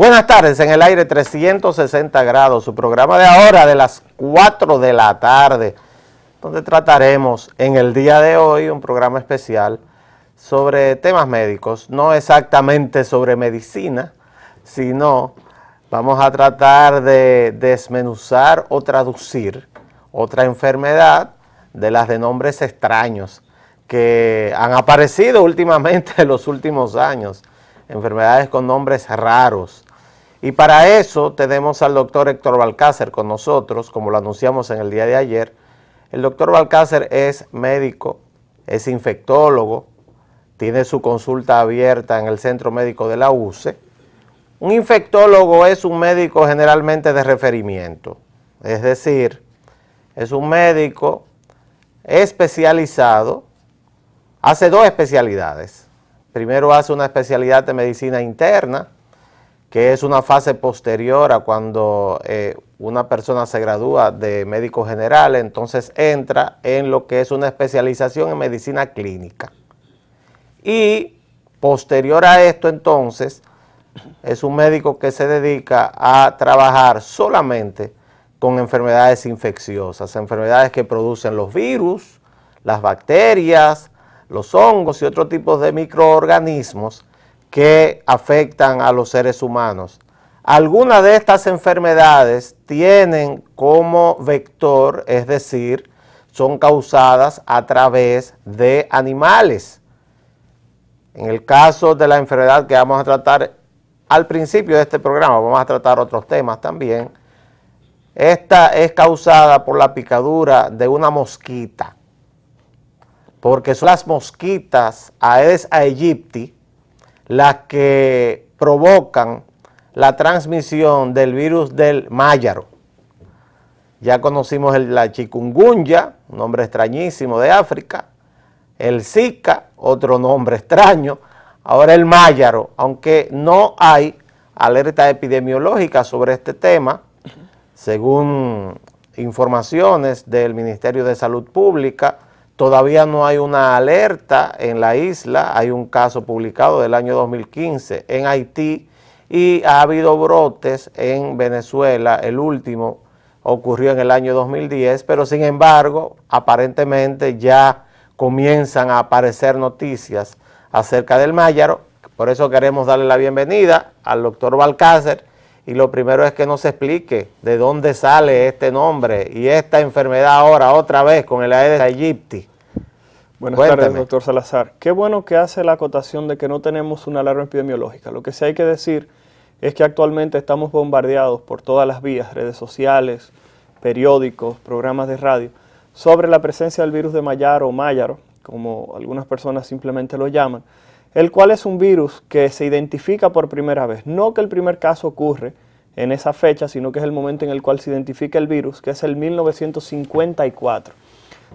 Buenas tardes, en el aire 360 grados, su programa de ahora de las 4 de la tarde, donde trataremos en el día de hoy un programa especial sobre temas médicos, no exactamente sobre medicina, sino vamos a tratar de desmenuzar o traducir otra enfermedad de las de nombres extraños que han aparecido últimamente en los últimos años, enfermedades con nombres raros y para eso tenemos al doctor Héctor Balcácer con nosotros, como lo anunciamos en el día de ayer. El doctor Balcácer es médico, es infectólogo, tiene su consulta abierta en el Centro Médico de la UCE. Un infectólogo es un médico generalmente de referimiento, es decir, es un médico especializado, hace dos especialidades. Primero hace una especialidad de medicina interna, que es una fase posterior a cuando eh, una persona se gradúa de médico general, entonces entra en lo que es una especialización en medicina clínica. Y posterior a esto entonces, es un médico que se dedica a trabajar solamente con enfermedades infecciosas, enfermedades que producen los virus, las bacterias, los hongos y otros tipos de microorganismos que afectan a los seres humanos. Algunas de estas enfermedades tienen como vector, es decir, son causadas a través de animales. En el caso de la enfermedad que vamos a tratar al principio de este programa, vamos a tratar otros temas también, esta es causada por la picadura de una mosquita, porque son las mosquitas Aedes aegypti, las que provocan la transmisión del virus del Mayaro. Ya conocimos el, la chikungunya, un nombre extrañísimo de África, el Zika, otro nombre extraño, ahora el Mayaro. aunque no hay alerta epidemiológica sobre este tema, según informaciones del Ministerio de Salud Pública, Todavía no hay una alerta en la isla, hay un caso publicado del año 2015 en Haití y ha habido brotes en Venezuela, el último ocurrió en el año 2010, pero sin embargo, aparentemente ya comienzan a aparecer noticias acerca del mayaro, por eso queremos darle la bienvenida al doctor Balcácer y lo primero es que nos explique de dónde sale este nombre y esta enfermedad ahora otra vez con el Aedes aegypti. Buenas tardes, doctor Salazar. Qué bueno que hace la acotación de que no tenemos una alarma epidemiológica. Lo que sí hay que decir es que actualmente estamos bombardeados por todas las vías, redes sociales, periódicos, programas de radio, sobre la presencia del virus de Mayaro o Mayaro, como algunas personas simplemente lo llaman, el cual es un virus que se identifica por primera vez. No que el primer caso ocurre en esa fecha, sino que es el momento en el cual se identifica el virus, que es el 1954.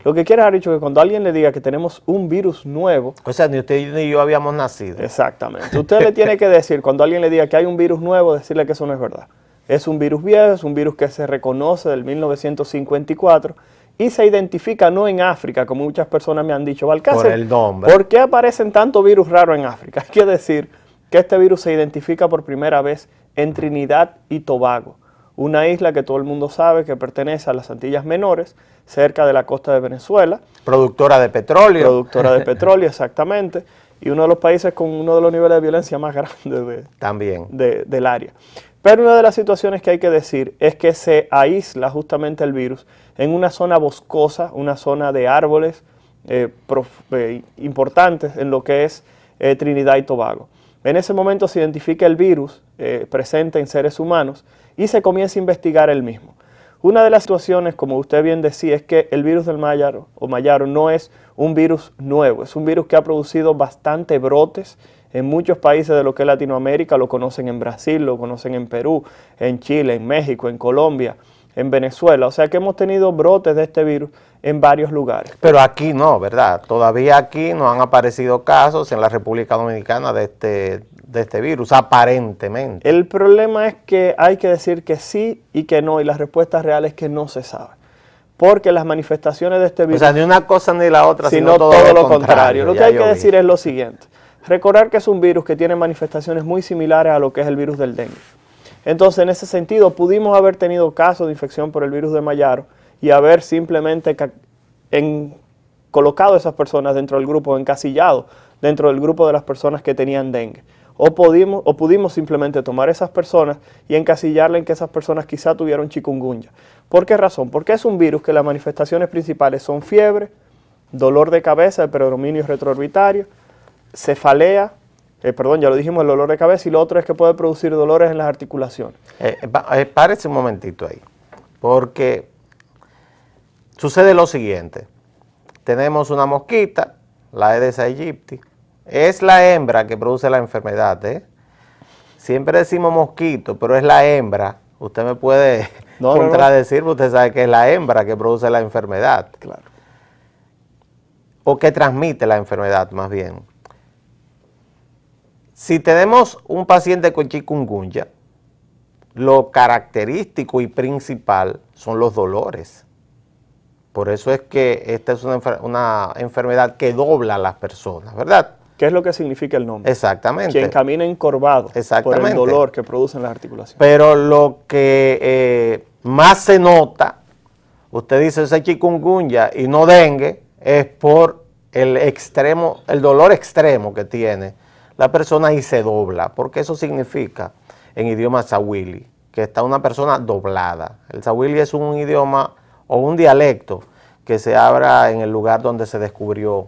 Lo que quiere haber es que cuando alguien le diga que tenemos un virus nuevo... O sea, ni usted ni yo habíamos nacido. Exactamente. Usted le tiene que decir, cuando alguien le diga que hay un virus nuevo, decirle que eso no es verdad. Es un virus viejo, es un virus que se reconoce del 1954 y se identifica no en África, como muchas personas me han dicho, Balcácer, por el nombre. ¿por qué aparecen tantos virus raros en África? Hay que decir que este virus se identifica por primera vez en Trinidad y Tobago una isla que todo el mundo sabe que pertenece a las Antillas Menores, cerca de la costa de Venezuela. Productora de petróleo. Productora de petróleo, exactamente. Y uno de los países con uno de los niveles de violencia más grandes También. del área. Pero una de las situaciones que hay que decir es que se aísla justamente el virus en una zona boscosa, una zona de árboles eh, eh, importantes en lo que es eh, Trinidad y Tobago. En ese momento se identifica el virus presente en seres humanos y se comienza a investigar el mismo. Una de las situaciones, como usted bien decía, es que el virus del Mayaro o Mayaro no es un virus nuevo, es un virus que ha producido bastantes brotes en muchos países de lo que es Latinoamérica, lo conocen en Brasil, lo conocen en Perú, en Chile, en México, en Colombia en Venezuela. O sea que hemos tenido brotes de este virus en varios lugares. Pero aquí no, ¿verdad? Todavía aquí no han aparecido casos en la República Dominicana de este, de este virus, aparentemente. El problema es que hay que decir que sí y que no, y la respuesta real es que no se sabe. Porque las manifestaciones de este virus... O sea, ni una cosa ni la otra, sino, todo, lo contrario. Lo que hay que decir es lo siguiente. Recordar que es un virus que tiene manifestaciones muy similares a lo que es el virus del dengue. Entonces, en ese sentido, pudimos haber tenido casos de infección por el virus de Mayaro y haber simplemente colocado a esas personas dentro del grupo, encasillado dentro del grupo de las personas que tenían dengue. O pudimos, o pudimos simplemente tomar esas personas y encasillarle en que esas personas quizá tuvieron chikungunya. ¿Por qué razón? Porque es un virus que las manifestaciones principales son fiebre, dolor de cabeza, el predominio retroorbitario, cefalea, eh, perdón, ya lo dijimos, el dolor de cabeza, y lo otro es que puede producir dolores en las articulaciones. Eh, eh, párese un momentito ahí, porque sucede lo siguiente. Tenemos una mosquita, la Aedes aegypti, es la hembra que produce la enfermedad, Siempre decimos mosquito, pero es la hembra. Usted me puede contradecir, usted sabe que es la hembra que produce la enfermedad. Claro. O que transmite la enfermedad, más bien. Si tenemos un paciente con chikungunya, lo característico y principal son los dolores. Por eso es que esta es una, enfermedad que dobla a las personas, ¿verdad? ¿Qué es lo que significa el nombre? Exactamente. Quien camina encorvado Exactamente. por el dolor que producen las articulaciones. Pero lo que eh, más se nota, usted dice ese chikungunya y no dengue, es por el extremo, el dolor extremo que tiene la persona y se dobla, porque eso significa en idioma sawili, que está una persona doblada. El sawili es un idioma o un dialecto que se abra en el lugar donde se descubrió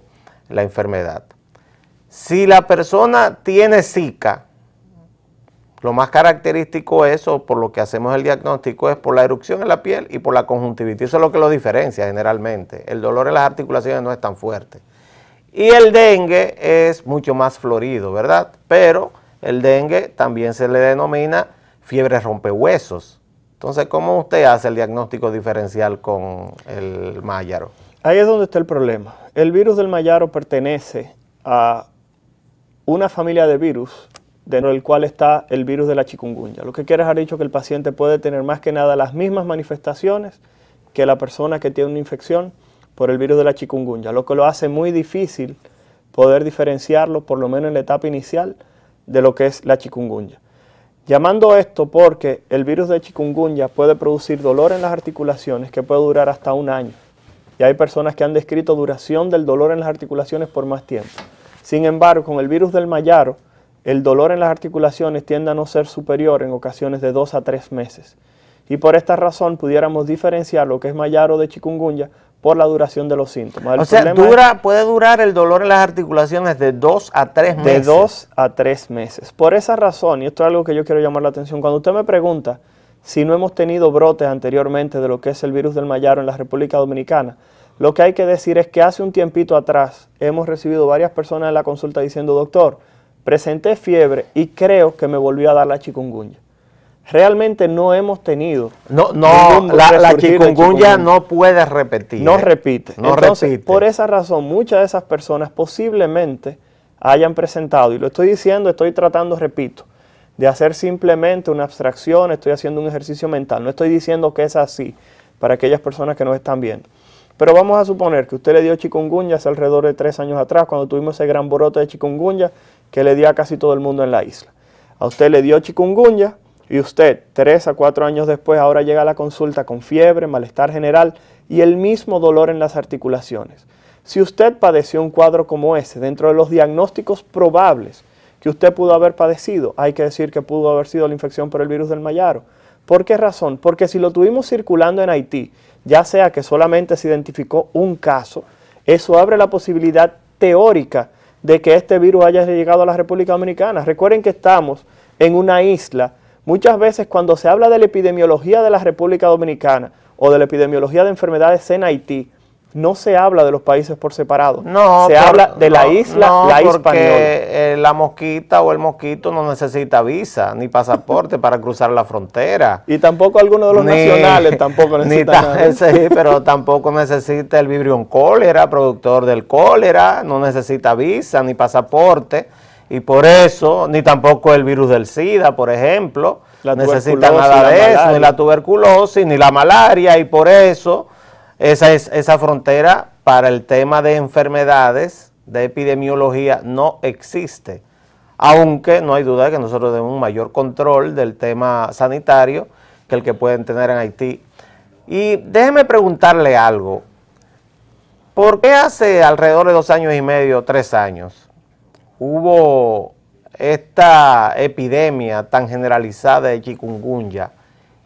la enfermedad. Si la persona tiene zika, lo más característico es, por lo que hacemos el diagnóstico, es por la erupción en la piel y por la conjuntivitis. Eso es lo que lo diferencia generalmente. El dolor en las articulaciones no es tan fuerte. Y el dengue es mucho más florido, ¿verdad? Pero el dengue también se le denomina fiebre rompehuesos. Entonces, ¿cómo usted hace el diagnóstico diferencial con el mayaro? Ahí es donde está el problema. El virus del mayaro pertenece a una familia de virus dentro del cual está el virus de la chikungunya. Lo que quiere ha dicho que el paciente puede tener más que nada las mismas manifestaciones que la persona que tiene una infección por el virus de la chikungunya, lo que lo hace muy difícil poder diferenciarlo, por lo menos en la etapa inicial, de lo que es la chikungunya. Llamando esto porque el virus de chikungunya puede producir dolor en las articulaciones que puede durar hasta un año. Y hay personas que han descrito duración del dolor en las articulaciones por más tiempo. Sin embargo, con el virus del Mayaro, el dolor en las articulaciones tiende a no ser superior en ocasiones de dos a tres meses y por esta razón pudiéramos diferenciar lo que es mayaro de chikungunya por la duración de los síntomas. o sea, puede durar el dolor en las articulaciones de dos a tres meses. De dos a tres meses. Por esa razón, y esto es algo que yo quiero llamar la atención, cuando usted me pregunta si no hemos tenido brotes anteriormente de lo que es el virus del Mayaro en la República Dominicana, lo que hay que decir es que hace un tiempito atrás hemos recibido varias personas en la consulta diciendo, doctor, presenté fiebre y creo que me volvió a dar la chikungunya realmente no hemos tenido. No, no, la, chikungunya, no puede repetir. No eh. repite. No repite. por esa razón, muchas de esas personas posiblemente hayan presentado, y lo estoy diciendo, estoy tratando, repito, de hacer simplemente una abstracción, estoy haciendo un ejercicio mental, no estoy diciendo que es así para aquellas personas que nos están viendo. Pero vamos a suponer que usted le dio chikungunya hace alrededor de tres años atrás, cuando tuvimos ese gran borote de chikungunya que le dio a casi todo el mundo en la isla. A usted le dio chikungunya, y usted tres a cuatro años después ahora llega a la consulta con fiebre, malestar general y el mismo dolor en las articulaciones. Si usted padeció un cuadro como ese, dentro de los diagnósticos probables que usted pudo haber padecido, hay que decir que pudo haber sido la infección por el virus del Mayaro. ¿Por qué razón? Porque si lo tuvimos circulando en Haití, ya sea que solamente se identificó un caso, eso abre la posibilidad teórica de que este virus haya llegado a la República Dominicana. Recuerden que estamos en una isla Muchas veces cuando se habla de la epidemiología de la República Dominicana o de la epidemiología de enfermedades en Haití, no se habla de los países por separado. No, se habla de la isla, no, la porque eh, la mosquita o el mosquito no necesita visa ni pasaporte para cruzar la frontera. Y tampoco alguno de los nacionales tampoco necesita. pero tampoco necesita el vibrión cólera, productor del cólera, no necesita visa ni pasaporte y por eso, ni tampoco el virus del SIDA, por ejemplo, la necesita nada de eso, ni la tuberculosis, ni la malaria, y por eso esa, esa frontera para el tema de enfermedades, de epidemiología, no existe. Aunque no hay duda de que nosotros tenemos un mayor control del tema sanitario que el que pueden tener en Haití. Y déjeme preguntarle algo. ¿Por qué hace alrededor de dos años y medio, tres años, hubo esta epidemia tan generalizada de chikungunya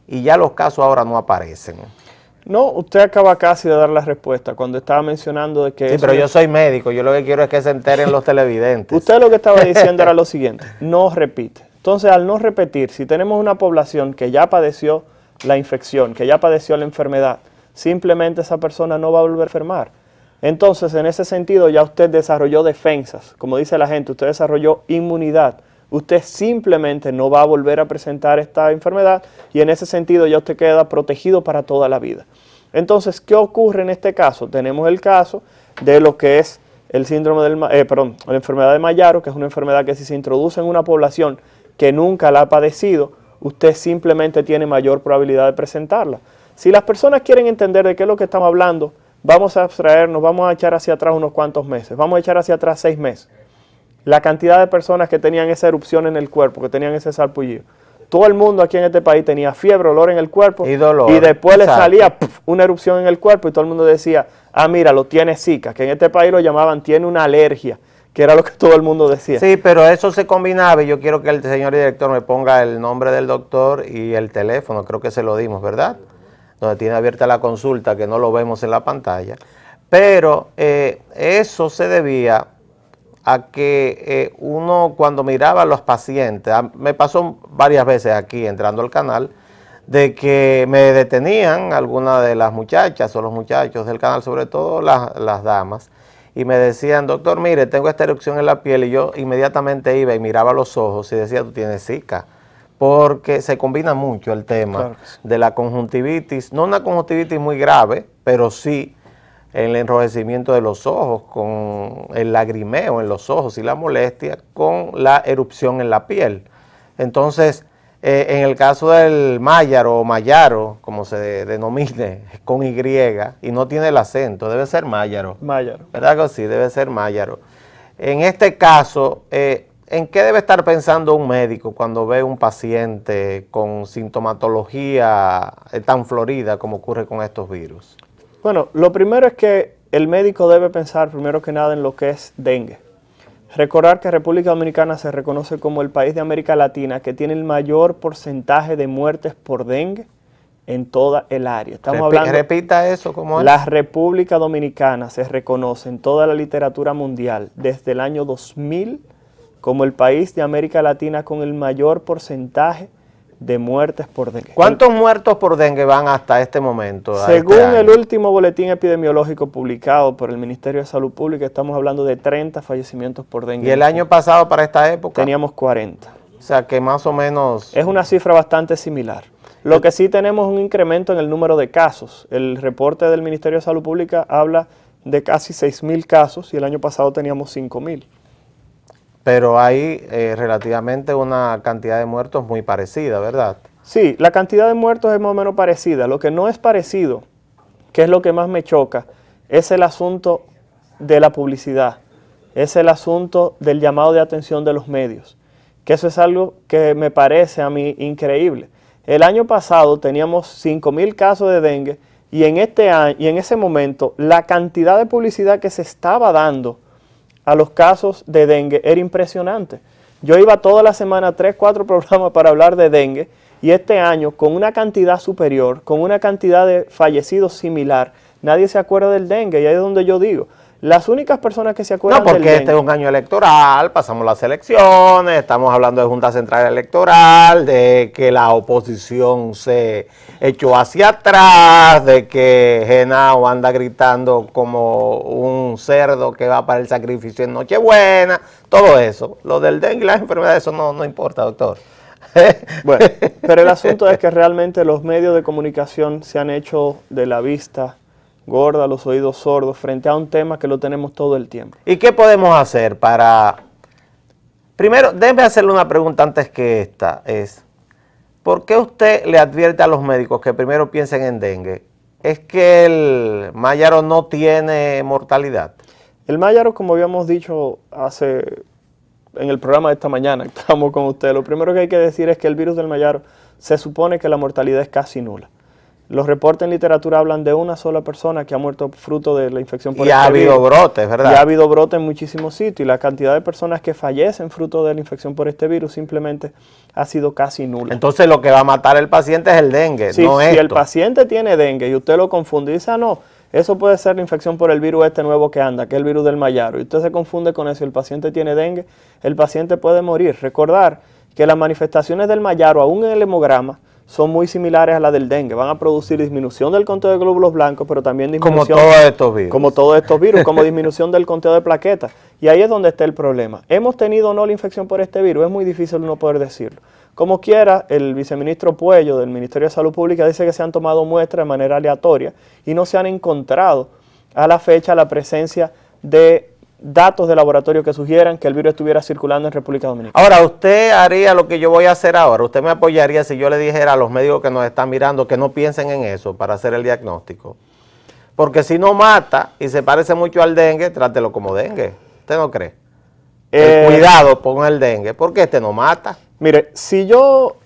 y ya los casos ahora no aparecen. No, usted acaba casi de dar la respuesta cuando estaba mencionando de que... Sí, pero yo soy médico, yo lo que quiero es que se enteren los televidentes. Usted lo que estaba diciendo era lo siguiente, no repite. Entonces, al no repetir, si tenemos una población que ya padeció la infección, que ya padeció la enfermedad, simplemente esa persona no va a volver a enfermar. Entonces, en ese sentido, ya usted desarrolló defensas, como dice la gente, usted desarrolló inmunidad. Usted simplemente no va a volver a presentar esta enfermedad y en ese sentido ya usted queda protegido para toda la vida. Entonces, ¿qué ocurre en este caso? Tenemos el caso de lo que es el síndrome del, eh, perdón, la enfermedad de Mayaro, que es una enfermedad que si se introduce en una población que nunca la ha padecido, usted simplemente tiene mayor probabilidad de presentarla. Si las personas quieren entender de qué es lo que estamos hablando, vamos a abstraernos, vamos a echar hacia atrás unos cuantos meses, vamos a echar hacia atrás seis meses. La cantidad de personas que tenían esa erupción en el cuerpo, que tenían ese sarpullido. Todo el mundo aquí en este país tenía fiebre, olor en el cuerpo. Y dolor. Y después le salía una erupción en el cuerpo y todo el mundo decía, ah, mira, lo tiene Zika, que en este país lo llamaban, tiene una alergia, que era lo que todo el mundo decía. Sí, pero eso se combinaba y yo quiero que el señor director me ponga el nombre del doctor y el teléfono, creo que se lo dimos, ¿verdad? donde tiene abierta la consulta, que no lo vemos en la pantalla, pero eh, eso se debía a que eh, uno cuando miraba a los pacientes, me pasó varias veces aquí entrando al canal, de que me detenían algunas de las muchachas o los muchachos del canal, sobre todo las, las damas, y me decían, doctor, mire, tengo esta erupción en la piel, y yo inmediatamente iba y miraba los ojos y decía, tú tienes zika porque se combina mucho el tema de la conjuntivitis, no una conjuntivitis muy grave, pero sí el enrojecimiento de los ojos, con el lagrimeo en los ojos y la molestia, con la erupción en la piel. Entonces, eh, en el caso del mayaro o mayaro, como se denomine, con Y, y no tiene el acento, debe ser mayaro. Mayaro. ¿Verdad que sí? Debe ser mayaro. En este caso, eh, ¿En qué debe estar pensando un médico cuando ve un paciente con sintomatología tan florida como ocurre con estos virus? Bueno, lo primero es que el médico debe pensar primero que nada en lo que es dengue. Recordar que República Dominicana se reconoce como el país de América Latina que tiene el mayor porcentaje de muertes por dengue en toda el área. Estamos Repita eso, como La República Dominicana se reconoce en toda la literatura mundial desde el año 2000 como el país de América Latina con el mayor porcentaje de muertes por dengue. ¿Cuántos muertos por dengue van hasta este momento? Este Según el último boletín epidemiológico publicado por el Ministerio de Salud Pública, estamos hablando de 30 fallecimientos por dengue. ¿Y el año pasado para esta época? Teníamos 40. O sea que más o menos... Es una cifra bastante similar. Lo que sí tenemos un incremento en el número de casos. El reporte del Ministerio de Salud Pública habla de casi 6.000 casos y el año pasado teníamos 5.000 pero hay eh, relativamente una cantidad de muertos muy parecida, ¿verdad? Sí, la cantidad de muertos es más o menos parecida. Lo que no es parecido, que es lo que más me choca, es el asunto de la publicidad, es el asunto del llamado de atención de los medios, que eso es algo que me parece a mí increíble. El año pasado teníamos 5.000 casos de dengue y en, este año, y en ese momento la cantidad de publicidad que se estaba dando a los casos de dengue era impresionante. Yo iba toda la semana tres, cuatro programas para hablar de dengue y este año con una cantidad superior, con una cantidad de fallecidos similar, nadie se acuerda del dengue y ahí es donde yo digo, las únicas personas que se acuerdan. No, porque este es un año electoral, pasamos las elecciones, estamos hablando de Junta Central Electoral, de que la oposición se echó hacia atrás, de que Genao anda gritando como un cerdo que va para el sacrificio en Nochebuena, todo eso. Lo del dengue y las enfermedades, eso no, no importa, doctor. bueno, pero el asunto es que realmente los medios de comunicación se han hecho de la vista gorda, los oídos sordos, frente a un tema que lo tenemos todo el tiempo. ¿Y qué podemos hacer para... Primero, déjeme hacerle una pregunta antes que esta, es, ¿por qué usted le advierte a los médicos que primero piensen en dengue? ¿Es que el mayaro no tiene mortalidad? El mayaro, como habíamos dicho hace en el programa de esta mañana, estamos con usted, lo primero que hay que decir es que el virus del mayaro se supone que la mortalidad es casi nula. Los reportes en literatura hablan de una sola persona que ha muerto fruto de la infección por este virus. Y ha este habido brotes, ¿verdad? Y ha habido brotes en muchísimos sitios y la cantidad de personas que fallecen fruto de la infección por este virus simplemente ha sido casi nula. Entonces lo que va a matar al paciente es el dengue, Si el paciente tiene dengue y usted lo confunde y dice, ah, no, eso puede ser la infección por el virus este nuevo que anda, que es el virus del Mayaro, y usted se confunde con eso, el paciente tiene dengue, el paciente puede morir. Recordar que las manifestaciones del Mayaro, aún en el hemograma, son muy similares a las del dengue. Van a producir disminución del conteo de glóbulos blancos, pero también disminución. Como todos estos virus. Como todos estos virus, como disminución del conteo de plaquetas. Y ahí es donde está el problema. ¿Hemos tenido o no la infección por este virus? Es muy difícil uno poder decirlo. Como quiera, el viceministro Puello del Ministerio de Salud Pública dice que se han tomado muestras de manera aleatoria y no se han encontrado a la fecha la presencia de datos de laboratorio que sugieran que el virus estuviera circulando en República Dominicana. Ahora, usted haría lo que yo voy a hacer ahora. Usted me apoyaría si yo le dijera a los médicos que nos están mirando que no piensen en eso para hacer el diagnóstico. Porque si no mata y se parece mucho al dengue, trátelo como dengue. ¿Usted no cree? Eh, cuidado con el dengue, porque este no mata. Mire, si yo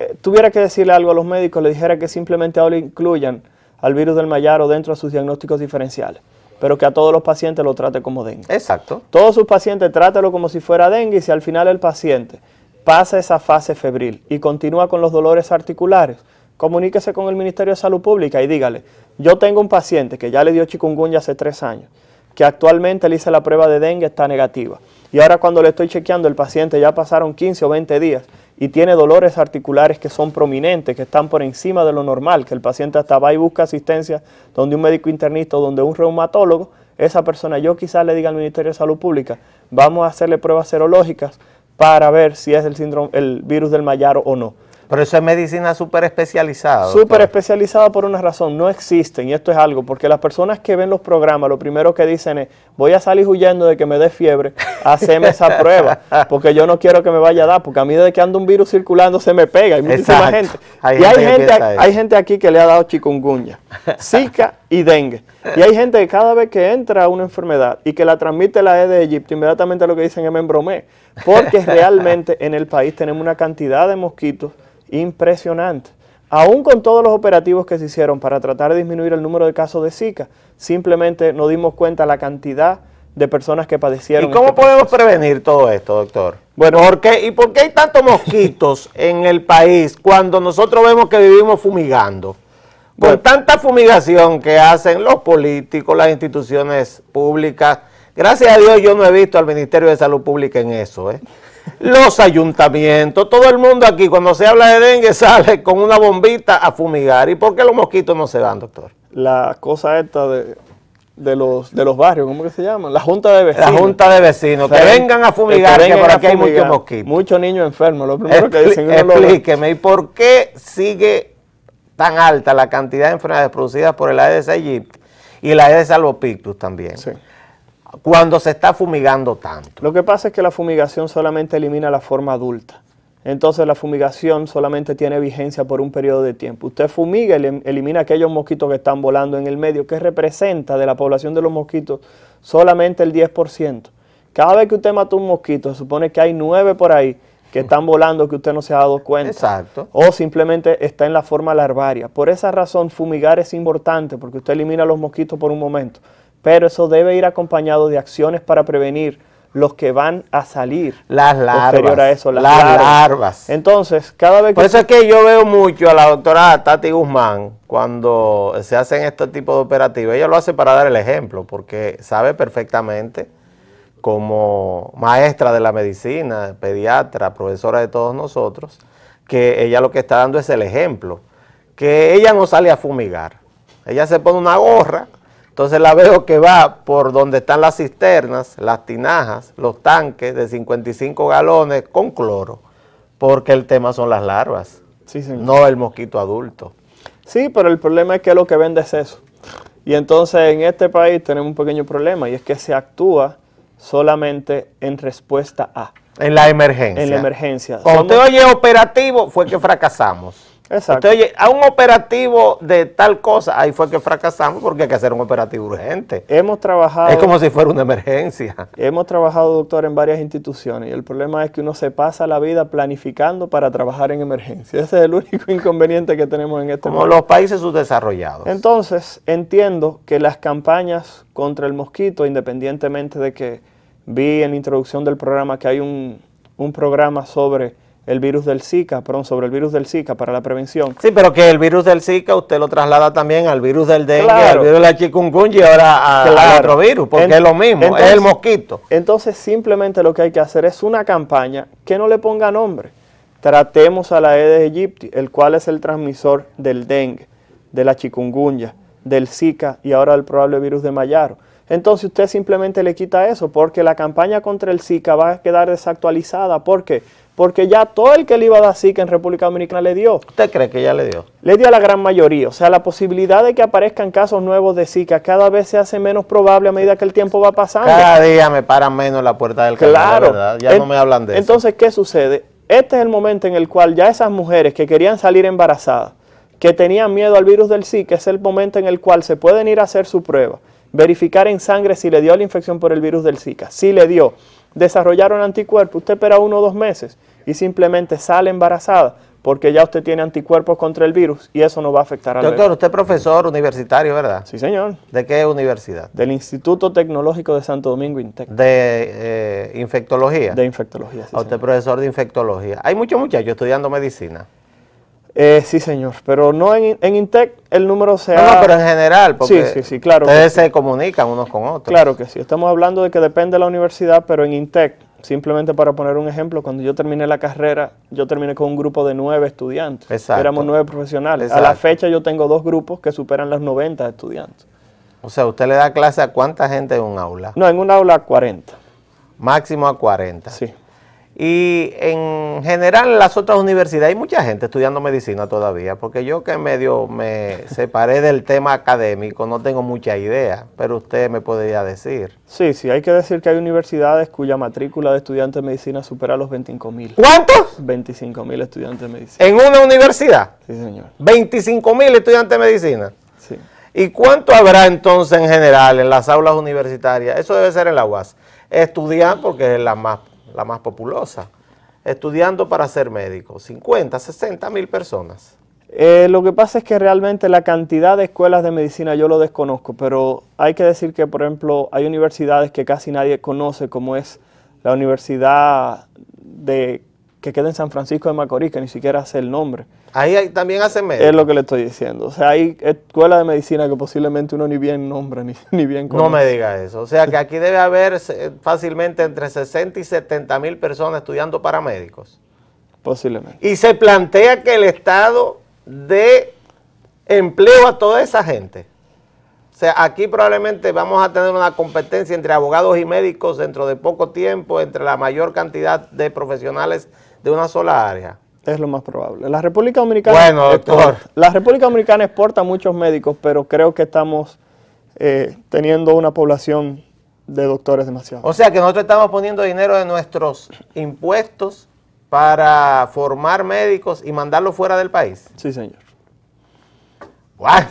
eh, tuviera que decirle algo a los médicos, le dijera que simplemente ahora incluyan al virus del Mayaro dentro de sus diagnósticos diferenciales pero que a todos los pacientes lo trate como dengue. Exacto. Todos sus pacientes trátelo como si fuera dengue y si al final el paciente pasa esa fase febril y continúa con los dolores articulares, comuníquese con el Ministerio de Salud Pública y dígale, yo tengo un paciente que ya le dio chikungunya hace tres años, que actualmente le hice la prueba de dengue, está negativa. Y ahora cuando le estoy chequeando, el paciente ya pasaron 15 o 20 días y tiene dolores articulares que son prominentes, que están por encima de lo normal, que el paciente hasta va y busca asistencia donde un médico internista o donde un reumatólogo, esa persona yo quizás le diga al Ministerio de Salud Pública, vamos a hacerle pruebas serológicas para ver si es el, síndrome, el virus del Mayaro o no. Pero eso es medicina súper especializada. Súper especializada por una razón. No existen, y esto es algo, porque las personas que ven los programas, lo primero que dicen es, voy a salir huyendo de que me dé fiebre, haceme esa prueba, porque yo no quiero que me vaya a dar, porque a mí desde que anda un virus circulando se me pega, hay muchísima gente. y hay, gente, hay gente aquí que le ha dado chikungunya, zika y dengue. Y hay gente que cada vez que entra a una enfermedad y que la transmite la E de Egipto, inmediatamente lo que dicen es membromé, porque realmente en el país tenemos una cantidad de mosquitos impresionante. Aún con todos los operativos que se hicieron para tratar de disminuir el número de casos de Zika, simplemente nos dimos cuenta la cantidad de personas que padecieron. ¿Y cómo este podemos prevenir todo esto, doctor? Bueno, ¿Por ¿y por qué hay tantos mosquitos en el país cuando nosotros vemos que vivimos fumigando? Con tanta fumigación que hacen los políticos, las instituciones públicas, gracias a Dios yo no he visto al Ministerio de Salud Pública en eso. ¿eh? Los ayuntamientos, todo el mundo aquí cuando se habla de dengue sale con una bombita a fumigar. ¿Y por qué los mosquitos no se dan, doctor? La cosa esta de, los, de los barrios, ¿cómo que se llaman? La junta de vecinos. La junta de vecinos, que vengan a fumigar, que, por aquí hay muchos mosquitos. Muchos niños enfermos, lo primero que dicen. Explíqueme, ¿y por qué sigue tan alta la cantidad de enfermedades producidas por el Aedes aegypti y el Aedes albopictus también. Cuando se está fumigando tanto. Lo que pasa es que la fumigación solamente elimina la forma adulta. Entonces la fumigación solamente tiene vigencia por un periodo de tiempo. Usted fumiga y elimina aquellos mosquitos que están volando en el medio, que representa de la población de los mosquitos solamente el 10%. Cada vez que usted mata un mosquito, se supone que hay nueve por ahí que están volando que usted no se ha dado cuenta. Exacto. O simplemente está en la forma larvaria. Por esa razón, fumigar es importante porque usted elimina los mosquitos por un momento. Pero eso debe ir acompañado de acciones para prevenir los que van a salir. Las larvas. las, larvas. Entonces, cada vez que... Por eso es que yo veo mucho a la doctora Tati Guzmán cuando se hacen este tipo de operativos, Ella lo hace para dar el ejemplo porque sabe perfectamente como maestra de la medicina, pediatra, profesora de todos nosotros, que ella lo que está dando es el ejemplo, que ella no sale a fumigar, ella se pone una gorra, entonces la veo que va por donde están las cisternas, las tinajas, los tanques de 55 galones con cloro, porque el tema son las larvas, no el mosquito adulto. Sí, pero el problema es que lo que vende es eso. Y entonces en este país tenemos un pequeño problema y es que se actúa solamente en respuesta a. En la emergencia. En la emergencia. Cuando te oye operativo, fue que fracasamos. Exacto. Entonces, oye, a un operativo de tal cosa, ahí fue que fracasamos porque hay que hacer un operativo urgente. Hemos trabajado. Es como si fuera una emergencia. Hemos trabajado, doctor, en varias instituciones y el problema es que uno se pasa la vida planificando para trabajar en emergencia. Ese es el único inconveniente que tenemos en este momento. Como los países subdesarrollados. Entonces, entiendo que las campañas contra el mosquito, independientemente de que vi en la introducción del programa que hay un, un programa sobre el virus del Zika, perdón, sobre el virus del Zika para la prevención. Sí, pero que el virus del Zika usted lo traslada también al virus del dengue, al virus de la chikungunya y ahora al otro virus, porque es lo mismo, es el mosquito. Entonces simplemente lo que hay que hacer es una campaña que no le ponga nombre. Tratemos a la Aedes aegypti, el cual es el transmisor del dengue, de la chikungunya, del Zika y ahora el probable virus de Mayaro. Entonces usted simplemente le quita eso porque la campaña contra el Zika va a quedar desactualizada. ¿Por qué? porque ya todo el que le iba a dar Zika en República Dominicana le dio. ¿Usted cree que ya le dio? Le dio a la gran mayoría. O sea, la posibilidad de que aparezcan casos nuevos de Zika cada vez se hace menos probable a medida que el tiempo va pasando. Cada día me paran menos la puerta del carro, claro. Ya no me hablan de entonces, eso. Entonces, ¿qué sucede? Este es el momento en el cual ya esas mujeres que querían salir embarazadas, que tenían miedo al virus del Zika, es el momento en el cual se pueden ir a hacer su prueba, verificar en sangre si le dio la infección por el virus del Zika. Si le dio, desarrollar un anticuerpo, usted espera uno o dos meses y simplemente sale embarazada porque ya usted tiene anticuerpos contra el virus y eso no va a afectar al Doctor, usted es profesor universitario, ¿verdad? Sí, señor. ¿De qué universidad? Del Instituto Tecnológico de Santo Domingo, INTEC. ¿De eh, infectología? De infectología, sí, Usted es profesor de infectología. Hay muchos muchachos estudiando medicina. Eh, sí, señor, pero no en, INTEC el número se no, pero en general, porque sí, sí, sí, claro ustedes se comunican unos con otros. Claro que sí, estamos hablando de que depende de la universidad, pero en INTEC Simplemente para poner un ejemplo, cuando yo terminé la carrera, yo terminé con un grupo de nueve estudiantes. Éramos nueve profesionales. A la fecha yo tengo dos grupos que superan los 90 estudiantes. O sea, ¿usted le da clase a cuánta gente en un aula? No, en un aula a 40. Máximo a 40. Sí. Y en general en las otras universidades hay mucha gente estudiando medicina todavía, porque yo que medio me separé del tema académico, no tengo mucha idea, pero usted me podría decir. Sí, sí, hay que decir que hay universidades cuya matrícula de estudiantes de medicina supera los 25 mil. ¿Cuántos? 25 mil estudiantes de medicina. ¿En una universidad? Sí, señor. 25 mil estudiantes de medicina. Sí. ¿Y cuánto habrá entonces en general en las aulas universitarias? Eso debe ser en la UAS. Estudiar, porque es la más la más populosa, estudiando para ser médico, 50, 60 mil personas. Eh, lo que pasa es que realmente la cantidad de escuelas de medicina yo lo desconozco, pero hay que decir que, por ejemplo, hay universidades que casi nadie conoce, como es la Universidad de que queda en San Francisco de Macorís, que ni siquiera hace el nombre. Ahí también hace médico. Es lo que le estoy diciendo. O sea, hay escuelas de medicina que posiblemente uno ni bien nombre ni, bien conoce. No me diga eso. O sea, que aquí debe haber fácilmente entre 60 y 70 mil personas estudiando para médicos. Posiblemente. Y se plantea que el Estado dé empleo a toda esa gente. O sea, aquí probablemente vamos a tener una competencia entre abogados y médicos dentro de poco tiempo, entre la mayor cantidad de profesionales de una sola área. Es lo más probable. La República Dominicana. Bueno, doctor. La República Dominicana exporta muchos médicos, pero creo que estamos eh, teniendo una población de doctores demasiado. O sea que nosotros estamos poniendo dinero de nuestros impuestos para formar médicos y mandarlos fuera del país. Sí, señor. ¡Guau!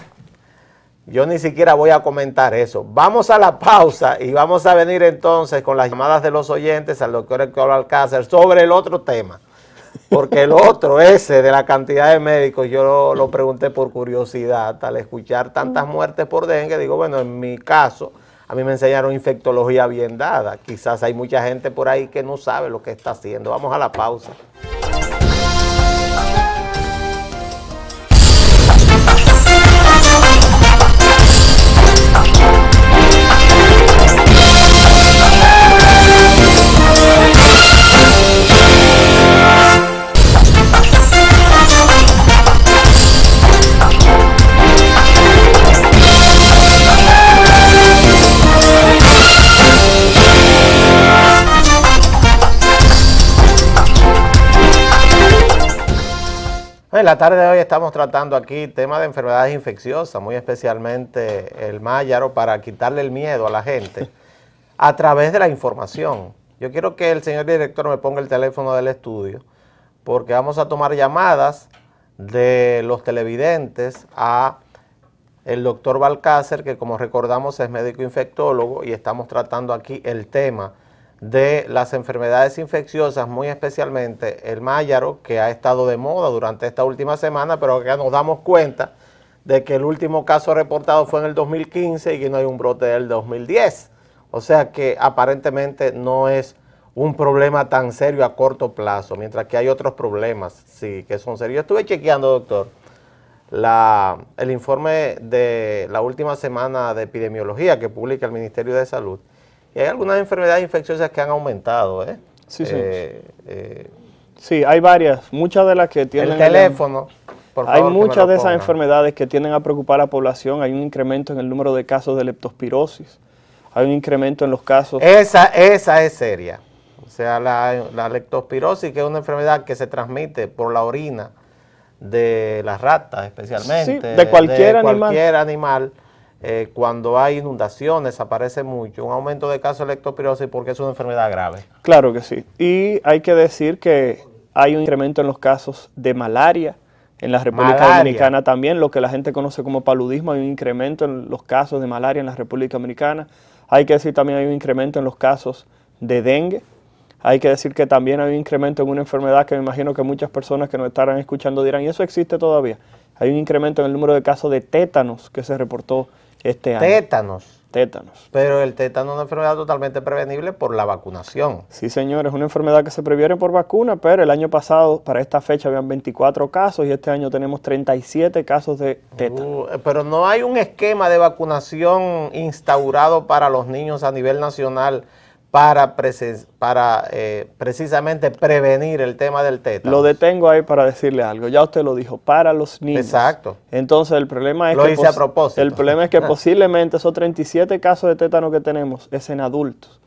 Yo ni siquiera voy a comentar eso. Vamos a la pausa y vamos a venir entonces con las llamadas de los oyentes al doctor Héctor Alcácer sobre el otro tema. Porque el otro, ese de la cantidad de médicos, yo lo, lo pregunté por curiosidad. Al escuchar tantas muertes por dengue, digo, bueno, en mi caso, a mí me enseñaron infectología bien dada. Quizás hay mucha gente por ahí que no sabe lo que está haciendo. Vamos a la pausa. En la tarde de hoy estamos tratando aquí temas de enfermedades infecciosas, muy especialmente el mayaro para quitarle el miedo a la gente a través de la información. Yo quiero que el señor director me ponga el teléfono del estudio porque vamos a tomar llamadas de los televidentes a el doctor Balcácer, que como recordamos es médico infectólogo y estamos tratando aquí el tema de las enfermedades infecciosas, muy especialmente el mayaro, que ha estado de moda durante esta última semana, pero que nos damos cuenta de que el último caso reportado fue en el 2015 y que no hay un brote del 2010. O sea que aparentemente no es un problema tan serio a corto plazo, mientras que hay otros problemas, sí, que son serios. Yo estuve chequeando, doctor, la, el informe de la última semana de epidemiología que publica el Ministerio de Salud hay algunas enfermedades infecciosas que han aumentado, ¿eh? Sí, sí. Eh, eh, sí, hay varias. Muchas de las que tienen... El teléfono. Por favor, hay muchas de esas enfermedades que tienden a preocupar a la población. Hay un incremento en el número de casos de leptospirosis. Hay un incremento en los casos... Esa, esa es seria. O sea, la, leptospirosis, que es una enfermedad que se transmite por la orina de las ratas especialmente. Sí, de cualquier de Cualquier animal eh, cuando hay inundaciones, aparece mucho, un aumento de casos de leptospirosis porque es una enfermedad grave. Claro que sí. Y hay que decir que hay un incremento en los casos de malaria. En la República Dominicana también, lo que la gente conoce como paludismo, hay un incremento en los casos de malaria en la República Dominicana. Hay que decir también hay un incremento en los casos de dengue. Hay que decir que también hay un incremento en una enfermedad que me imagino que muchas personas que nos estarán escuchando dirán, y eso existe todavía. Hay un incremento en el número de casos de tétanos que se reportó este tétanos. Tétanos. Pero el tétano es una enfermedad totalmente prevenible por la vacunación. Sí, señor, es una enfermedad que se previene por vacuna, pero el año pasado, para esta fecha, habían 24 casos y este año tenemos 37 casos de tétanos. Uh, pero no hay un esquema de vacunación instaurado para los niños a nivel nacional para, eh, precisamente prevenir el tema del tétano. Lo detengo ahí para decirle algo. Ya usted lo dijo, para los niños. Exacto. Entonces el problema es que hice a propósito. el problema es que posiblemente esos 37 casos de tétano que tenemos es en adultos.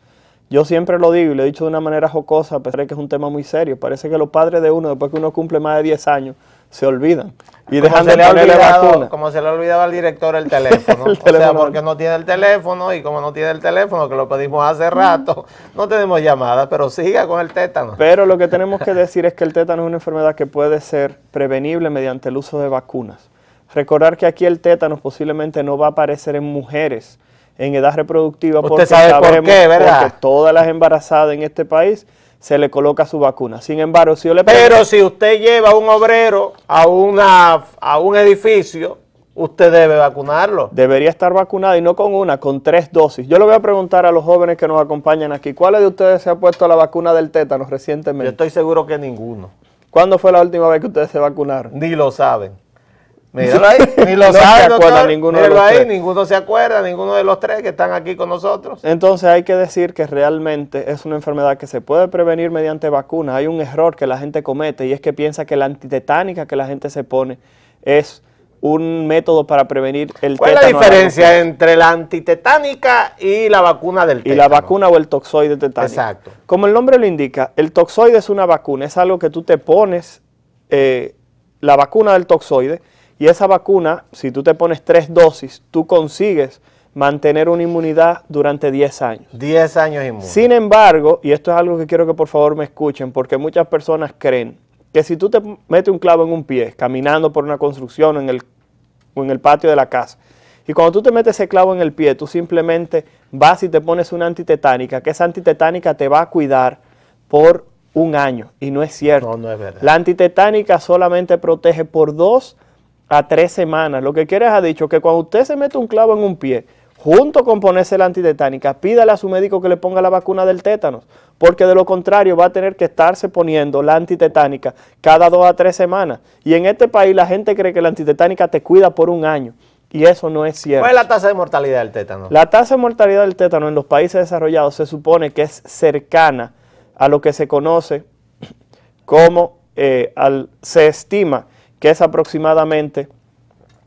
Yo siempre lo digo y lo he dicho de una manera jocosa, pero pesar que es un tema muy serio. Parece que los padres de uno, después que uno cumple más de 10 años, se olvidan. Y dejan de Como se le olvidaba olvidado al director el teléfono. O sea, porque no tiene el teléfono y como no tiene el teléfono, que lo pedimos hace rato, mm. no tenemos llamada, pero siga con el tétano. Pero lo que tenemos que decir es que el tétano es una enfermedad que puede ser prevenible mediante el uso de vacunas. Recordar que aquí el tétano posiblemente no va a aparecer en mujeres en edad reproductiva sabe por ¿verdad? Porque todas las embarazadas en este país se le coloca su vacuna. Sin embargo, si yo le... Pero si usted lleva a un obrero a, una, a un edificio, usted debe vacunarlo. Debería estar vacunado y no con una, con tres dosis. Yo le voy a preguntar a los jóvenes que nos acompañan aquí, ¿cuál de ustedes se ha puesto la vacuna del tétano recientemente? Yo estoy seguro que ninguno. ¿Cuándo fue la última vez que ustedes se vacunaron? Ni lo saben. Míralo ahí, ni lo sabe, doctor, ninguno de ahí, ninguno se acuerda, ninguno de los tres que están aquí con nosotros. Entonces hay que decir que realmente es una enfermedad que se puede prevenir mediante vacunas. Hay un error que la gente comete y es que piensa que la antitetánica que la gente se pone es un método para prevenir el ¿Cuál ¿Cuál es la diferencia entre la antitetánica y la vacuna del tétano? Y la vacuna o el toxoide tetánico. Exacto. Como el nombre lo indica, el toxoide es una vacuna, es algo que tú te pones, eh, la vacuna del toxoide, y esa vacuna, si tú te pones tres dosis, tú consigues mantener una inmunidad durante 10 años. 10 años inmune. Sin embargo, y esto es algo que quiero que por favor me escuchen, porque muchas personas creen que si tú te metes un clavo en un pie, caminando por una construcción en el, o en el patio de la casa, y cuando tú te metes ese clavo en el pie, tú simplemente vas y te pones una antitetánica, que esa antitetánica te va a cuidar por un año. Y no es cierto. No, no es verdad. La antitetánica solamente protege por dos años a tres semanas. Lo que Quieres ha dicho que cuando usted se mete un clavo en un pie, junto con ponerse la antitetánica, pídale a su médico que le ponga la vacuna del tétanos, porque de lo contrario va a tener que estarse poniendo la antitetánica cada dos a tres semanas. Y en este país la gente cree que la antitetánica te cuida por un año. Y eso no es cierto. ¿Cuál es la tasa de mortalidad del tétano? La tasa de mortalidad del tétano en los países desarrollados se supone que es cercana a lo que se conoce como, eh, se estima que es aproximadamente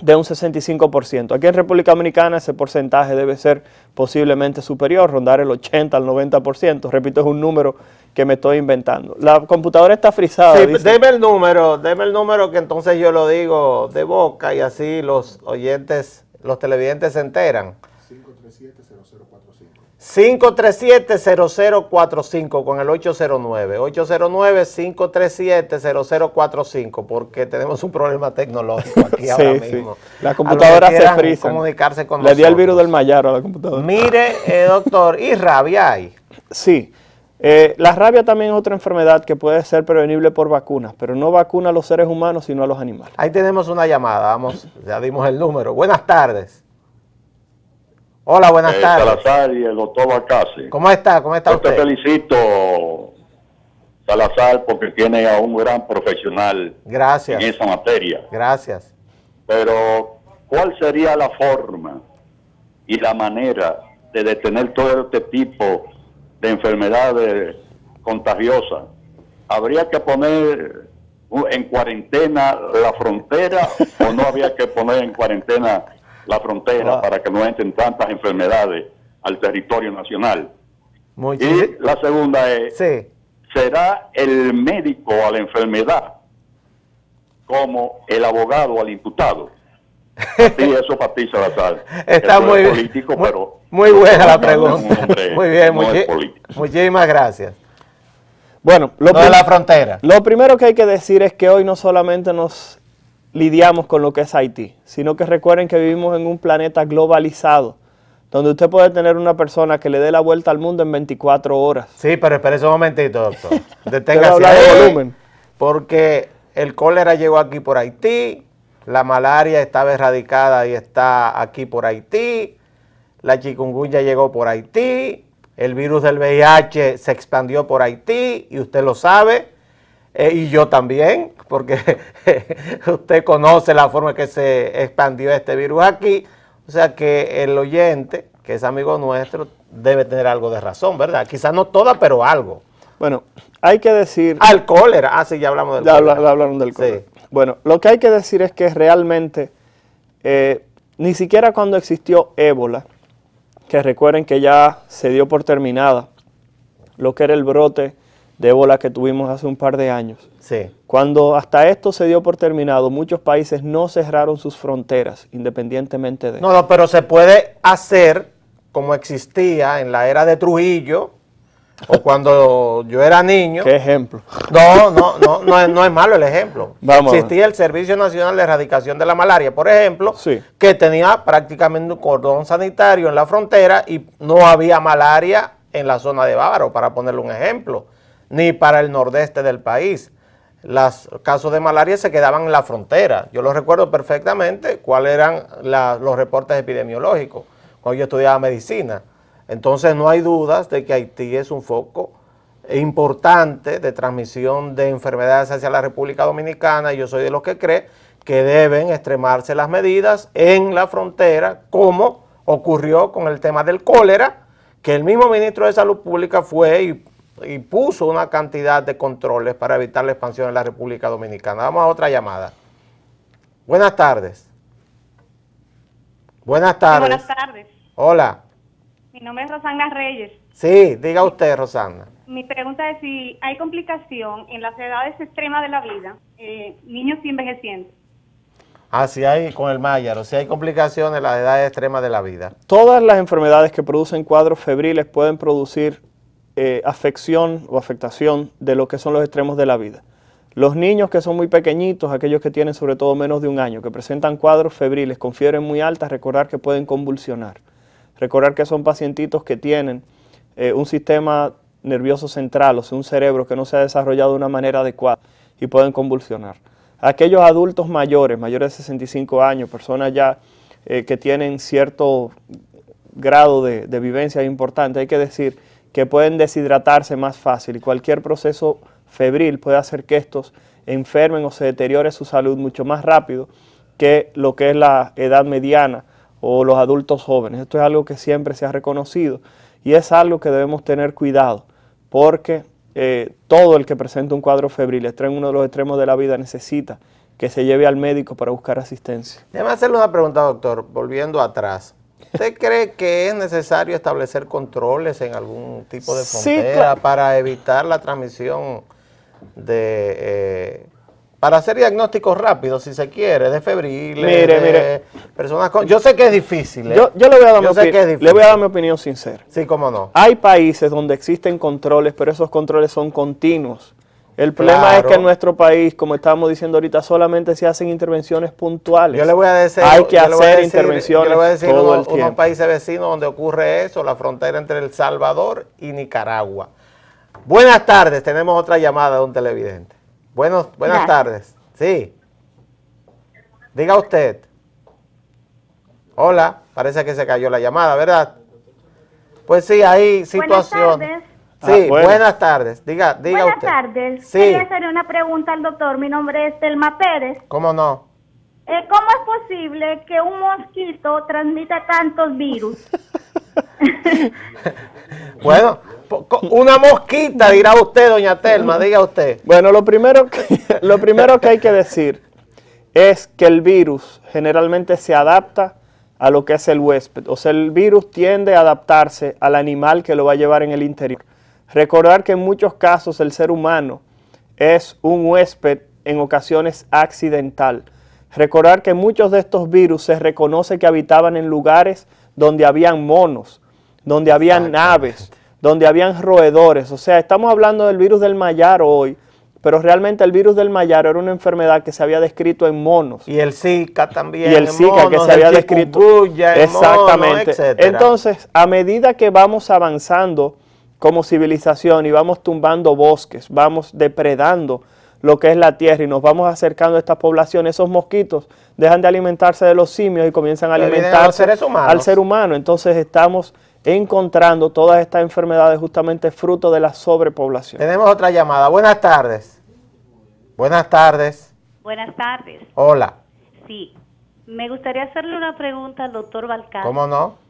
de un 65%. Aquí en República Dominicana ese porcentaje debe ser posiblemente superior, rondar el 80 al 90%. Repito, es un número que me estoy inventando. La computadora está frisada. Sí, deme el número, deme el número que entonces yo lo digo de boca y así los oyentes, los televidentes se enteran. 537-0045 con el 809. 809-537-0045 porque tenemos un problema tecnológico aquí ahora mismo. La computadora se frisa. Comunicarse con Le di el virus del Mayaro a la computadora. Mire, eh, doctor, ¿y rabia hay? Sí. Eh, la rabia también es otra enfermedad que puede ser prevenible por vacunas, pero no vacuna a los seres humanos, sino a los animales. Ahí tenemos una llamada, vamos, ya dimos el número. Buenas tardes. Hola, buenas tardes. Salazar y el doctor Bacase. ¿Cómo está? ¿Cómo está Yo usted? te felicito, Salazar, porque tiene a un gran profesional en esa materia. Gracias. Pero, ¿cuál sería la forma y la manera de detener todo este tipo de enfermedades contagiosas? ¿Habría que poner en cuarentena la frontera o no había que poner en cuarentena la frontera ah. para que no entren tantas enfermedades al territorio nacional. Muy y la segunda es, ¿será el médico a la enfermedad como el abogado al imputado? Sí, eso para la Salazar. Está muy político, pero muy buena la pregunta. muy bien, muchísimas gracias. Bueno, lo, de la frontera. lo primero que hay que decir es que hoy no solamente nos lidiamos con lo que es Haití, sino que recuerden que vivimos en un planeta globalizado, donde usted puede tener una persona que le dé la vuelta al mundo en 24 horas. Sí, pero espere un momentito, doctor. Deténgase volumen. Porque el cólera llegó aquí por Haití, la malaria estaba erradicada y está aquí por Haití, la chikungunya llegó por Haití, el virus del VIH se expandió por Haití y usted lo sabe eh, y yo también, porque usted conoce la forma en que se expandió este virus aquí. O sea que el oyente, que es amigo nuestro, debe tener algo de razón, ¿verdad? Quizás no toda, pero algo. Bueno, hay que decir... Al ah, cólera, ah, sí, ya hablamos del cólera. Ya hablaron del cólera. Bueno, lo que hay que decir es que realmente, eh, ni siquiera cuando existió ébola, que recuerden que ya se dio por terminada, lo que era el brote de ébola que tuvimos hace un par de años. Sí. Cuando hasta esto se dio por terminado, muchos países no cerraron sus fronteras, independientemente de... No, no, pero se puede hacer como existía en la era de Trujillo o cuando yo era niño. ¿Qué ejemplo? No, no, no, no, es, no es malo el ejemplo. Vamos Existía el Servicio Nacional de Erradicación de la Malaria, por ejemplo, que tenía prácticamente un cordón sanitario en la frontera y no había malaria en la zona de Bávaro, para ponerle un ejemplo ni para el nordeste del país. Los casos de malaria se quedaban en la frontera. Yo lo recuerdo perfectamente cuáles eran los reportes epidemiológicos cuando yo estudiaba medicina. Entonces no hay dudas de que Haití es un foco importante de transmisión de enfermedades hacia la República Dominicana. y Yo soy de los que cree que deben extremarse las medidas en la frontera, como ocurrió con el tema del cólera, que el mismo ministro de Salud Pública fue y y puso una cantidad de controles para evitar la expansión en la República Dominicana. Vamos a otra llamada. Buenas tardes. Buenas tardes. buenas tardes. Hola. Mi nombre es Rosana Reyes. Sí, diga usted, Rosana. Mi pregunta es si hay complicación en las edades extremas de la vida, eh, niños y envejecientes. Ah, sí hay con el Mayaro, si sí hay complicaciones en las edades extremas de la vida. Todas las enfermedades que producen cuadros febriles pueden producir eh, afección o afectación de lo que son los extremos de la vida. Los niños que son muy pequeñitos, aquellos que tienen sobre todo menos de un año, que presentan cuadros febriles con fiebres muy altas, recordar que pueden convulsionar. Recordar que son pacientitos que tienen eh, un sistema nervioso central, o sea, un cerebro que no se ha desarrollado de una manera adecuada y pueden convulsionar. Aquellos adultos mayores, mayores de 65 años, personas ya eh, que tienen cierto grado de, de vivencia importante, hay que decir que pueden deshidratarse más fácil y cualquier proceso febril puede hacer que estos enfermen o se deteriore su salud mucho más rápido que lo que es la edad mediana o los adultos jóvenes. Esto es algo que siempre se ha reconocido y es algo que debemos tener cuidado porque eh, todo el que presenta un cuadro febril, está en uno de los extremos de la vida, necesita que se lleve al médico para buscar asistencia. Déjame hacerle una pregunta, doctor, volviendo atrás. ¿Usted cree que es necesario establecer controles en algún tipo de frontera para evitar la transmisión de... Eh, para hacer diagnósticos rápidos, si se quiere, de febriles, personas con... Yo sé que es difícil. ¿eh? Yo, le, voy a sé que es le voy a dar mi opinión sincera. Sí, cómo no. Hay países donde existen controles, pero esos controles son continuos. El problema es que en nuestro país, como estábamos diciendo ahorita, solamente se hacen intervenciones puntuales. Yo le voy a decir, hay que hacer intervenciones. le voy a decir todo el unos países vecinos donde ocurre eso, la frontera entre El Salvador y Nicaragua. Buenas tardes, tenemos otra llamada de un televidente. Buenos, buenas tardes. Sí. Diga usted. Hola, parece que se cayó la llamada, ¿verdad? Pues sí, hay situaciones. Ah, sí, buenas tardes. Diga, diga buenas tardes. Sí. Quería hacer una pregunta al doctor. Mi nombre es Telma Pérez. ¿Cómo no? Eh, ¿Cómo es posible que un mosquito transmita tantos virus? bueno, una mosquita, dirá usted, doña Telma, diga usted. Bueno, lo primero que, lo primero que hay que decir es que el virus generalmente se adapta a lo que es el huésped. O sea, el virus tiende a adaptarse al animal que lo va a llevar en el interior. Recordar que en muchos casos el ser humano es un huésped en ocasiones accidental. Recordar que muchos de estos virus se reconoce que habitaban en lugares donde habían monos, donde habían aves, donde habían roedores. O sea, estamos hablando del virus del Mayar hoy, pero realmente el virus del Mayar era una enfermedad que se había descrito en monos. Y el Zika también. Y el Zika que se había descrito. En exactamente. Entonces, a medida que vamos avanzando como civilización y vamos tumbando bosques, vamos depredando lo que es la tierra y nos vamos acercando a estas poblaciones, esos mosquitos dejan de alimentarse de los simios y comienzan a alimentarse al ser humano. Entonces estamos encontrando todas estas enfermedades justamente fruto de la sobrepoblación. Tenemos otra llamada. Buenas tardes. Buenas tardes. Buenas tardes. Hola. Sí. Me gustaría hacerle una pregunta al doctor Balcán. ¿Cómo no?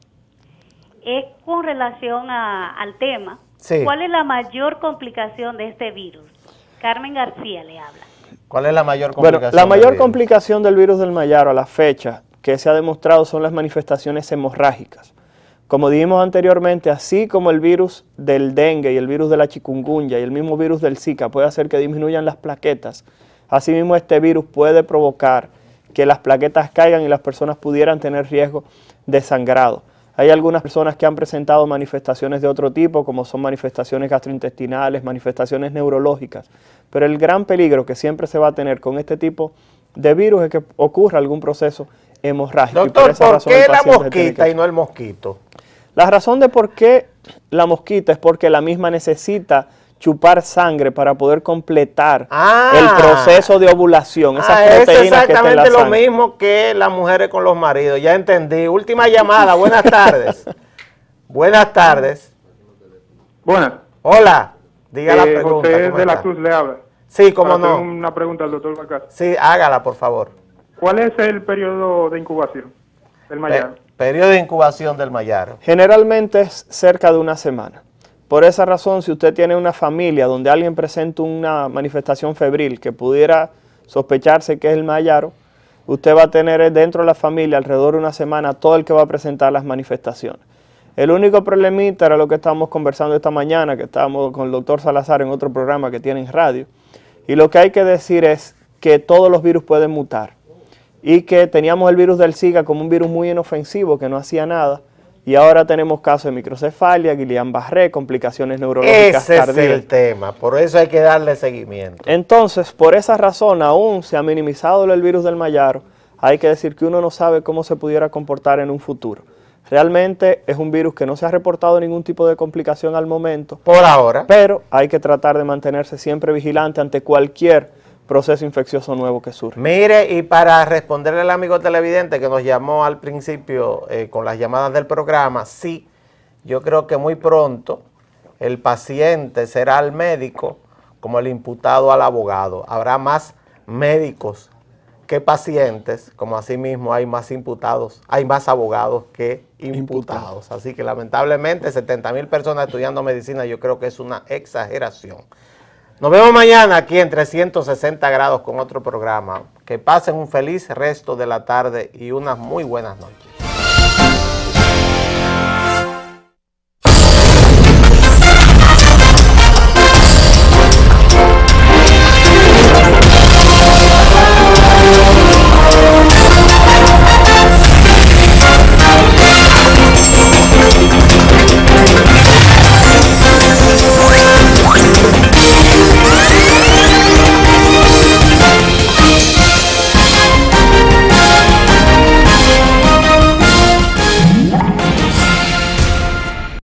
es con relación al tema. ¿Cuál es la mayor complicación de este virus? Carmen García le habla. ¿Cuál es la mayor complicación? Bueno, la mayor complicación del virus del Mayaro a la fecha que se ha demostrado son las manifestaciones hemorrágicas. Como dijimos anteriormente, así como el virus del dengue y el virus de la chikungunya y el mismo virus del Zika puede hacer que disminuyan las plaquetas, así mismo este virus puede provocar que las plaquetas caigan y las personas pudieran tener riesgo de sangrado. Hay algunas personas que han presentado manifestaciones de otro tipo, como son manifestaciones gastrointestinales, manifestaciones neurológicas. Pero el gran peligro que siempre se va a tener con este tipo de virus es que ocurra algún proceso hemorrágico. Doctor, por, qué la mosquita y no el mosquito? La razón de por qué la mosquita es porque la misma necesita chupar sangre para poder completar ah. el proceso de ovulación. Ah, es exactamente lo mismo que las mujeres con los maridos. Ya entendí. Última llamada. Buenas tardes. Buenas tardes. Buenas. Hola. Diga la eh, pregunta. José de la Cruz le habla. Sí, como no. una pregunta al doctor Bacar. Sí, hágala, por favor. ¿Cuál es el periodo de incubación del mayaro? periodo de incubación del Mayaro Generalmente es cerca de una semana. Por esa razón, si usted tiene una familia donde alguien presenta una manifestación febril que pudiera sospecharse que es el mayaro, usted va a tener dentro de la familia alrededor de una semana todo el que va a presentar las manifestaciones. El único problemita era lo que estábamos conversando esta mañana, que estábamos con el doctor Salazar en otro programa que tiene en radio. Y lo que hay que decir es que todos los virus pueden mutar y que teníamos el virus del Zika como un virus muy inofensivo que no hacía nada y ahora tenemos casos de microcefalia, Guillain-Barré, complicaciones neurológicas Ese es el tema, por eso hay que darle seguimiento. Entonces, por esa razón, aún se ha minimizado el virus del Mayaro, hay que decir que uno no sabe cómo se pudiera comportar en un futuro. Realmente es un virus que no se ha reportado ningún tipo de complicación al momento. Por ahora. Pero hay que tratar de mantenerse siempre vigilante ante cualquier proceso infeccioso nuevo que surge. Mire, y para responderle al amigo televidente que nos llamó al principio eh, con las llamadas del programa, sí, yo creo que muy pronto el paciente será el médico como el imputado al abogado. Habrá más médicos que pacientes, como asimismo hay más imputados, hay más abogados que imputados. Así que lamentablemente 70 mil personas estudiando medicina yo creo que es una exageración. Nos vemos mañana aquí en 360 grados con otro programa. Que pasen un feliz resto de la tarde y unas muy buenas noches.